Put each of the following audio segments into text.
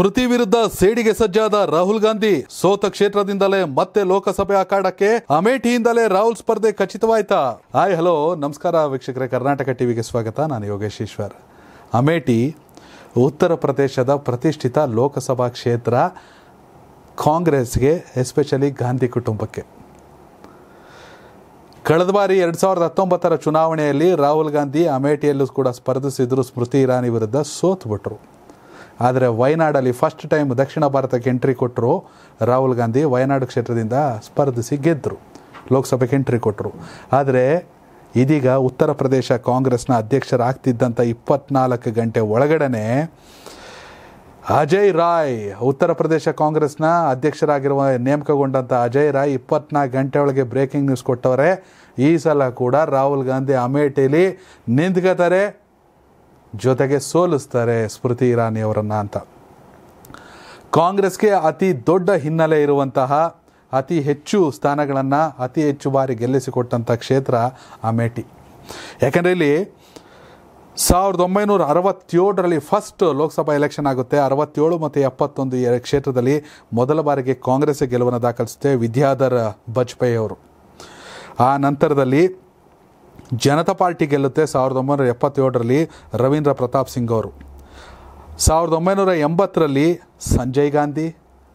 ಸ್ಮೃತಿ ವಿರುದ್ಧ ಸೇಡಿಗೆ ಸಜ್ಜಾದ ರಾಹುಲ್ ಗಾಂಧಿ ಸೋತ ಕ್ಷೇತ್ರದಿಂದಲೇ ಮತ್ತೆ ಲೋಕಸಭೆ ಅಖಾಡಕ್ಕೆ ಅಮೇಠಿಯಿಂದಲೇ ರಾಹುಲ್ ಸ್ಪರ್ಧೆ ಖಚಿತವಾಯ್ತಾ ಹಾಯ್ ಹಲೋ ನಮಸ್ಕಾರ ವೀಕ್ಷಕರೇ ಕರ್ನಾಟಕ ಟಿವಿಗೆ ಸ್ವಾಗತ ನಾನು ಯೋಗೇಶ್ ಈಶ್ವರ್ ಅಮೇಠಿ ಉತ್ತರ ಪ್ರದೇಶದ ಪ್ರತಿಷ್ಠಿತ ಲೋಕಸಭಾ ಕ್ಷೇತ್ರ ಕಾಂಗ್ರೆಸ್ಗೆ ಎಸ್ಪೆಷಲಿ ಗಾಂಧಿ ಕುಟುಂಬಕ್ಕೆ ಕಳೆದ ಬಾರಿ ಎರಡು ಸಾವಿರದ ಹತ್ತೊಂಬತ್ತರ ಚುನಾವಣೆಯಲ್ಲಿ ರಾಹುಲ್ ಗಾಂಧಿ ಅಮೇಠಿಯಲ್ಲೂ ಕೂಡ ಸ್ಪರ್ಧಿಸಿದ್ರು ಸ್ಮೃತಿ ಇರಾನಿ ವಿರುದ್ಧ ಸೋತ್ಬಿಟ್ರು ಆದರೆ ವಯನಾಡಲ್ಲಿ ಫಸ್ಟ್ ಟೈಮ್ ದಕ್ಷಿಣ ಭಾರತಕ್ಕೆ ಎಂಟ್ರಿ ಕೊಟ್ಟರು ರಾಹುಲ್ ಗಾಂಧಿ ವಯನಾಡು ಕ್ಷೇತ್ರದಿಂದ ಸ್ಪರ್ಧಿಸಿ ಗೆದ್ದರು ಲೋಕಸಭೆಗೆ ಎಂಟ್ರಿ ಕೊಟ್ಟರು ಆದರೆ ಇದೀಗ ಉತ್ತರ ಪ್ರದೇಶ ಕಾಂಗ್ರೆಸ್ನ ಅಧ್ಯಕ್ಷರಾಗ್ತಿದ್ದಂಥ ಇಪ್ಪತ್ನಾಲ್ಕು ಗಂಟೆ ಒಳಗಡೆ ಅಜಯ್ ರಾಯ್ ಉತ್ತರ ಪ್ರದೇಶ ಕಾಂಗ್ರೆಸ್ನ ಅಧ್ಯಕ್ಷರಾಗಿರುವ ನೇಮಕಗೊಂಡಂಥ ಅಜಯ್ ರಾಯ್ ಇಪ್ಪತ್ನಾಲ್ಕು ಗಂಟೆ ಒಳಗೆ ಬ್ರೇಕಿಂಗ್ ನ್ಯೂಸ್ ಕೊಟ್ಟವರೆ ಈ ಸಲ ಕೂಡ ರಾಹುಲ್ ಗಾಂಧಿ ಅಮೇಠಿಲಿ ನಿಂತ್ಕೋತಾರೆ ಜೊತೆಗೆ ಸೋಲಿಸ್ತಾರೆ ಸ್ಮೃತಿ ಇರಾನಿ ಅವರನ್ನು ಅಂತ ಕಾಂಗ್ರೆಸ್ಗೆ ಅತಿ ದೊಡ್ಡ ಹಿನ್ನೆಲೆ ಇರುವಂತಹ ಅತಿ ಹೆಚ್ಚು ಸ್ಥಾನಗಳನ್ನು ಅತಿ ಹೆಚ್ಚು ಬಾರಿ ಗೆಲ್ಲಿಸಿಕೊಟ್ಟಂಥ ಕ್ಷೇತ್ರ ಅಮೇಠಿ ಯಾಕಂದರೆ ಇಲ್ಲಿ ಸಾವಿರದ ಒಂಬೈನೂರ ಅರವತ್ತೇಳರಲ್ಲಿ ಫಸ್ಟ್ ಲೋಕಸಭಾ ಎಲೆಕ್ಷನ್ ಆಗುತ್ತೆ ಅರವತ್ತೇಳು ಮತ್ತು ಎಪ್ಪತ್ತೊಂದು ಕ್ಷೇತ್ರದಲ್ಲಿ ಮೊದಲ ಬಾರಿಗೆ ಕಾಂಗ್ರೆಸ್ ಗೆಲುವನ್ನು ದಾಖಲಿಸುತ್ತೆ ವಿದ್ಯಾಧರ್ ವಾಜಪೇಯಿ ಅವರು ಆ ನಂತರದಲ್ಲಿ ಜನತಾ ಪಾರ್ಟಿ ಗೆಲ್ಲುತ್ತೆ ಸಾವಿರದ ಒಂಬೈನೂರ ಎಪ್ಪತ್ತೇಳರಲ್ಲಿ ರವೀಂದ್ರ ಪ್ರತಾಪ್ ಸಿಂಗ್ ಅವರು ಸಾವಿರದ ಒಂಬೈನೂರ ಎಂಬತ್ತರಲ್ಲಿ ಸಂಜಯ್ ಗಾಂಧಿ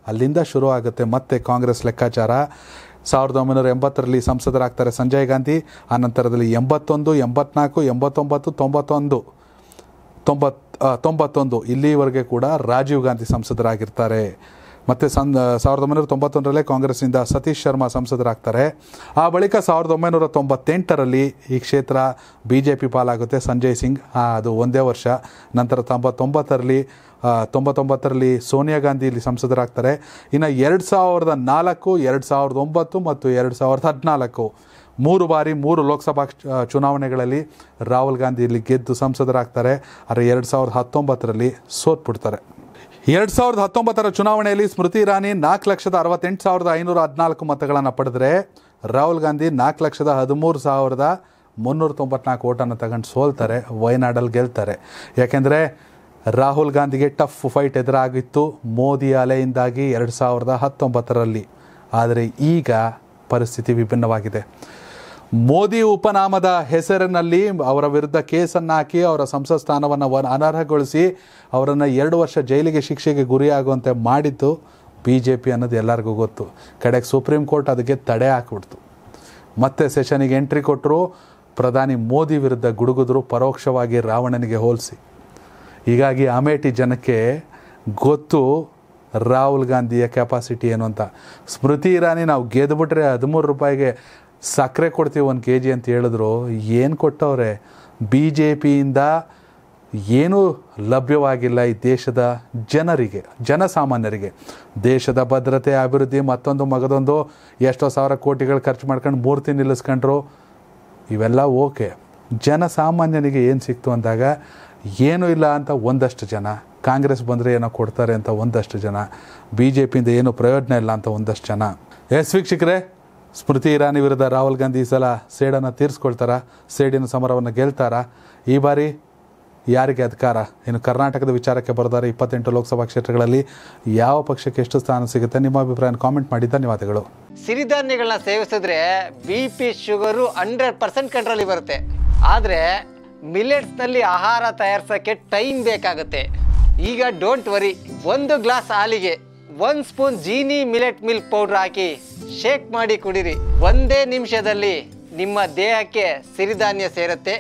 ಅಲ್ಲಿಂದ ಶುರು ಆಗುತ್ತೆ ಮತ್ತೆ ಕಾಂಗ್ರೆಸ್ ಲೆಕ್ಕಾಚಾರ ಸಾವಿರದ ಒಂಬೈನೂರ ಎಂಬತ್ತರಲ್ಲಿ ಸಂಸದರಾಗ್ತಾರೆ ಸಂಜಯ್ ಗಾಂಧಿ ಆನಂತರದಲ್ಲಿ ಎಂಬತ್ತೊಂದು ಎಂಬತ್ನಾಲ್ಕು ಎಂಬತ್ತೊಂಬತ್ತು ತೊಂಬತ್ತೊಂದು ತೊಂಬತ್ ತೊಂಬತ್ತೊಂದು ಇಲ್ಲಿವರೆಗೆ ಕೂಡ ರಾಜೀವ್ ಗಾಂಧಿ ಸಂಸದರಾಗಿರ್ತಾರೆ ಮತ್ತು ಸನ್ ಸಾವಿರದ ಒಂಬೈನೂರ ತೊಂಬತ್ತೊಂದರಲ್ಲೇ ಕಾಂಗ್ರೆಸ್ನಿಂದ ಸತೀಶ್ ಶರ್ಮಾ ಸಂಸದರಾಗ್ತಾರೆ ಆ ಬಳಿಕ ಸಾವಿರದ ಒಂಬೈನೂರ ತೊಂಬತ್ತೆಂಟರಲ್ಲಿ ಈ ಕ್ಷೇತ್ರ ಬಿ ಜೆ ಪಿ ಪಾಲಾಗುತ್ತೆ ಸಂಜಯ್ ಸಿಂಗ್ ಅದು ಒಂದೇ ವರ್ಷ ನಂತರ ತೊಂಬತ್ತೊಂಬತ್ತರಲ್ಲಿ ತೊಂಬತ್ತೊಂಬತ್ತರಲ್ಲಿ ಸೋನಿಯಾ ಗಾಂಧಿ ಇಲ್ಲಿ ಸಂಸದರಾಗ್ತಾರೆ ಇನ್ನು ಎರಡು ಸಾವಿರದ ನಾಲ್ಕು ಎರಡು ಸಾವಿರದ ಒಂಬತ್ತು ಮತ್ತು ಎರಡು ಸಾವಿರದ ಹದಿನಾಲ್ಕು ಮೂರು ಬಾರಿ ಮೂರು ಲೋಕಸಭಾ ಚುನಾವಣೆಗಳಲ್ಲಿ ರಾಹುಲ್ ಗಾಂಧಿ ಇಲ್ಲಿ ಗೆದ್ದು ಸಂಸದರಾಗ್ತಾರೆ ಆದರೆ ಎರಡು ಸಾವಿರದ ಹತ್ತೊಂಬತ್ತರಲ್ಲಿ ಸೋತ್ಬಿಡ್ತಾರೆ ಎರಡು ಸಾವಿರದ ಹತ್ತೊಂಬತ್ತರ ಚುನಾವಣೆಯಲ್ಲಿ ಸ್ಮೃತಿ ಇರಾನಿ ನಾಲ್ಕು ಲಕ್ಷದ ಅರವತ್ತೆಂಟು ಸಾವಿರದ ಐನೂರ ಹದಿನಾಲ್ಕು ಮತಗಳನ್ನು ಪಡೆದರೆ ರಾಹುಲ್ ಗಾಂಧಿ ನಾಲ್ಕು ಲಕ್ಷದ ಹದಿಮೂರು ಸಾವಿರದ ಮುನ್ನೂರ ತೊಂಬತ್ನಾಲ್ಕು ಓಟನ್ನು ತಗೊಂಡು ಸೋಲ್ತಾರೆ ವಯನಾಡಲ್ಲಿ ಗೆಲ್ತಾರೆ ಯಾಕೆಂದರೆ ರಾಹುಲ್ ಗಾಂಧಿಗೆ ಟಫ್ ಫೈಟ್ ಎದುರಾಗಿತ್ತು ಮೋದಿ ಅಲೆಯಿಂದಾಗಿ ಎರಡು ಸಾವಿರದ ಹತ್ತೊಂಬತ್ತರಲ್ಲಿ ಆದರೆ ಈಗ ಪರಿಸ್ಥಿತಿ ವಿಭಿನ್ನವಾಗಿದೆ ಮೋದಿ ಉಪನಾಮದ ಹೆಸರಿನಲ್ಲಿ ಅವರ ವಿರುದ್ಧ ಕೇಸನ್ನು ಹಾಕಿ ಅವರ ಸಂಸತ್ ಸ್ಥಾನವನ್ನು ಅನರ್ಹಗೊಳಿಸಿ ಅವರನ್ನು ಎರಡು ವರ್ಷ ಜೈಲಿಗೆ ಶಿಕ್ಷೆಗೆ ಗುರಿಯಾಗುವಂತೆ ಮಾಡಿದ್ದು ಬಿ ಜೆ ಪಿ ಅನ್ನೋದು ಎಲ್ಲರಿಗೂ ಗೊತ್ತು ಕಡೆಗೆ ಸುಪ್ರೀಂ ಕೋರ್ಟ್ ಅದಕ್ಕೆ ತಡೆ ಹಾಕಿಬಿಡ್ತು ಮತ್ತೆ ಸೆಷನಿಗೆ ಎಂಟ್ರಿ ಕೊಟ್ಟರು ಪ್ರಧಾನಿ ಮೋದಿ ವಿರುದ್ಧ ಗುಡುಗಿದ್ರು ಪರೋಕ್ಷವಾಗಿ ರಾವಣನಿಗೆ ಹೋಲಿಸಿ ಹೀಗಾಗಿ ಅಮೇಠಿ ಜನಕ್ಕೆ ಗೊತ್ತು ರಾಹುಲ್ ಗಾಂಧಿಯ ಕೆಪಾಸಿಟಿ ಏನು ಅಂತ ಸ್ಮೃತಿ ಇರಾನಿ ನಾವು ಗೆದ್ದುಬಿಟ್ರೆ ಹದಿಮೂರು ರೂಪಾಯಿಗೆ ಸಕ್ಕರೆ ಕೊಡ್ತೀವಿ ಒಂದು ಕೆ ಜಿ ಅಂತ ಹೇಳಿದ್ರು ಏನು ಕೊಟ್ಟವ್ರೆ ಬಿ ಜೆ ಪಿಯಿಂದ ಏನೂ ಲಭ್ಯವಾಗಿಲ್ಲ ಈ ದೇಶದ ಜನರಿಗೆ ಜನಸಾಮಾನ್ಯರಿಗೆ ದೇಶದ ಭದ್ರತೆ ಅಭಿವೃದ್ಧಿ ಮತ್ತೊಂದು ಮಗದೊಂದು ಎಷ್ಟೋ ಸಾವಿರ ಕೋಟಿಗಳು ಖರ್ಚು ಮಾಡ್ಕೊಂಡು ಮೂರ್ತಿ ನಿಲ್ಲಿಸ್ಕೊಂಡ್ರು ಇವೆಲ್ಲ ಓಕೆ ಜನಸಾಮಾನ್ಯನಿಗೆ ಏನು ಸಿಕ್ತು ಅಂದಾಗ ಏನೂ ಇಲ್ಲ ಅಂತ ಒಂದಷ್ಟು ಜನ ಕಾಂಗ್ರೆಸ್ ಬಂದರೆ ಏನೋ ಕೊಡ್ತಾರೆ ಅಂತ ಒಂದಷ್ಟು ಜನ ಬಿ ಜೆ ಪಿಯಿಂದ ಏನೂ ಪ್ರಯೋಜನ ಇಲ್ಲ ಅಂತ ಒಂದಷ್ಟು ಜನ ಎಸ್ ವೀಕ್ಷಕರೇ ಸ್ಮೃತಿ ಇರಾನಿ ವಿರುದ್ಧ ರಾಹುಲ್ ಗಾಂಧಿ ಈ ಸಲ ಸೇಡನ್ನು ತೀರಿಸ್ಕೊಳ್ತಾರಾ ಸೇಡಿನ ಸಮರವನ್ನು ಗೆಲ್ತಾರ ಈ ಬಾರಿ ಯಾರಿಗೆ ಅಧಿಕಾರ ಇನ್ನು ಕರ್ನಾಟಕದ ವಿಚಾರಕ್ಕೆ ಬರೋದಾರೆ ಇಪ್ಪತ್ತೆಂಟು ಲೋಕಸಭಾ ಕ್ಷೇತ್ರಗಳಲ್ಲಿ ಯಾವ ಪಕ್ಷಕ್ಕೆ ಎಷ್ಟು ಸ್ಥಾನ ಸಿಗುತ್ತೆ ನಿಮ್ಮ ಅಭಿಪ್ರಾಯ ಕಾಮೆಂಟ್ ಮಾಡಿ ಧನ್ಯವಾದಗಳು ಸಿರಿಧಾನ್ಯಗಳನ್ನ ಸೇವಿಸಿದ್ರೆ B P sugar hundred percent control ಬರುತ್ತೆ ಆದರೆ ಮಿಲೆಟ್ಸ್ನಲ್ಲಿ ಆಹಾರ ತಯಾರಿಸೋಕ್ಕೆ ಟೈಮ್ ಬೇಕಾಗುತ್ತೆ ಈಗ ಡೋಂಟ್ ವರಿ ಒಂದು ಗ್ಲಾಸ್ ಹಾಲಿಗೆ ಒಂದು spoon Jeeni millet milk powder ಹಾಕಿ ಶೇಕ್ ಮಾಡಿ ಕುಡಿರಿ ಒಂದೇ ನಿಮಿಷದಲ್ಲಿ ನಿಮ್ಮ ದೇಹಕ್ಕೆ ಸಿರಿಧಾನ್ಯ ಸೇರುತ್ತೆ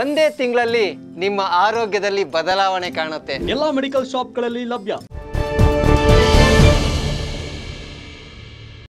ಒಂದೇ ತಿಂಗಳಲ್ಲಿ ನಿಮ್ಮ ಆರೋಗ್ಯದಲ್ಲಿ ಬದಲಾವಣೆ ಕಾಣುತ್ತೆ ಎಲ್ಲಾ ಮೆಡಿಕಲ್ ಶಾಪ್ಗಳಲ್ಲಿ ಲಭ್ಯ